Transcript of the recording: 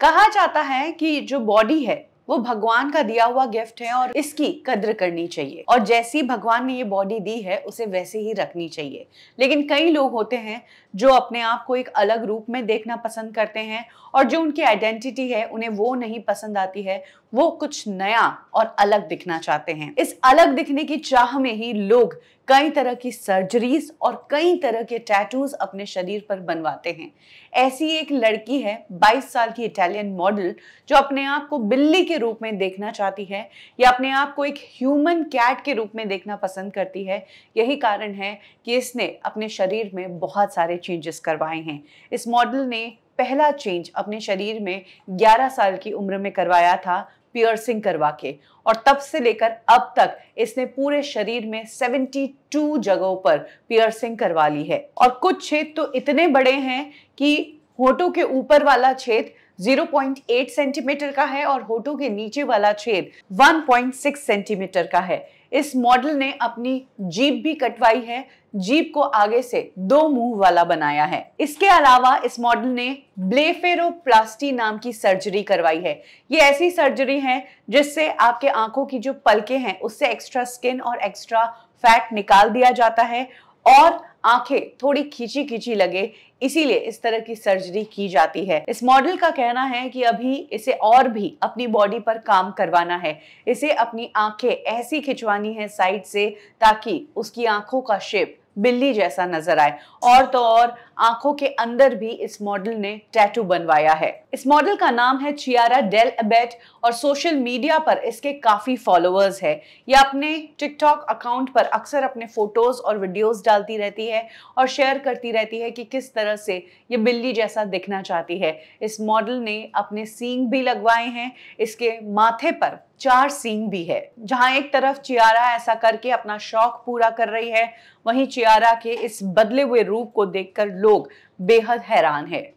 कहा जाता है कि जो बॉडी है वो भगवान का दिया हुआ गिफ्ट है और इसकी कद्र करनी चाहिए और जैसी भगवान ने ये बॉडी दी है उसे वैसे ही रखनी चाहिए लेकिन कई लोग होते हैं जो अपने आप को एक अलग रूप में देखना पसंद करते हैं और जो उनकी आइडेंटिटी है उन्हें वो नहीं पसंद आती है वो कुछ नया और अलग दिखना चाहते हैं इस अलग दिखने की चाह में ही लोग कई तरह की सर्जरीज और कई तरह के टैटूज अपने शरीर पर बनवाते हैं ऐसी एक लड़की है 22 साल की इटालियन मॉडल जो अपने आप को बिल्ली के रूप में देखना चाहती है या अपने आप को एक ह्यूमन कैट के रूप में देखना पसंद करती है यही कारण है कि इसने अपने शरीर में बहुत सारे चेंजेस करवाए हैं इस मॉडल ने पहला चेंज अपने शरीर में 11 साल की उम्र में करवाया था पियर्सिंग करवा के और तब से लेकर अब तक इसने पूरे शरीर में 72 जगहों पर पियर्सिंग करवा ली है और कुछ छेद तो इतने बड़े हैं कि होठों के ऊपर वाला छेद 0.8 सेंटीमीटर का है और होठों के नीचे वाला छेद 1.6 सेंटीमीटर का है इस मॉडल ने अपनी जीप भी कटवाई है जीप को आगे से दो मुंह वाला बनाया है इसके अलावा इस मॉडल ने ब्लेफेरोप्लास्टी नाम की सर्जरी करवाई है ये ऐसी सर्जरी है जिससे आपके आंखों की जो पलके हैं उससे एक्स्ट्रा स्किन और एक्स्ट्रा फैट निकाल दिया जाता है और आंखें थोड़ी खींची खींची लगे इसीलिए इस तरह की सर्जरी की जाती है इस मॉडल का कहना है कि अभी इसे और भी अपनी बॉडी पर काम करवाना है इसे अपनी आंखें ऐसी खिंचवानी है साइड से ताकि उसकी आंखों का शेप बिल्ली जैसा नजर आए और तो और आंखों के अंदर भी इस मॉडल ने टैटू बनवाया है इस मॉडल का नाम है चियारा डेल अबेट और सोशल मीडिया पर इसके काफी फॉलोअर्स है यह अपने टिकटॉक अकाउंट पर अक्सर अपने फोटोज और वीडियोस डालती रहती है और शेयर करती रहती है कि किस तरह से ये बिल्ली जैसा दिखना चाहती है इस मॉडल ने अपने सींग भी लगवाए हैं इसके माथे पर चार सीन भी है जहां एक तरफ चियारा ऐसा करके अपना शौक पूरा कर रही है वहीं चियारा के इस बदले हुए रूप को देखकर लोग बेहद हैरान है